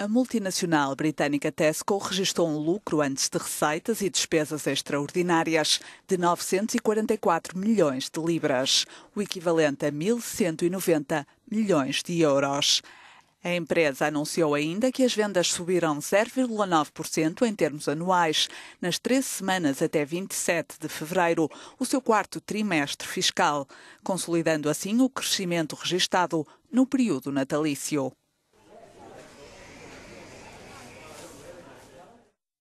A multinacional britânica Tesco registrou um lucro antes de receitas e despesas extraordinárias de 944 milhões de libras, o equivalente a 1.190 milhões de euros. A empresa anunciou ainda que as vendas subiram 0,9% em termos anuais nas três semanas até 27 de fevereiro, o seu quarto trimestre fiscal, consolidando assim o crescimento registado no período natalício.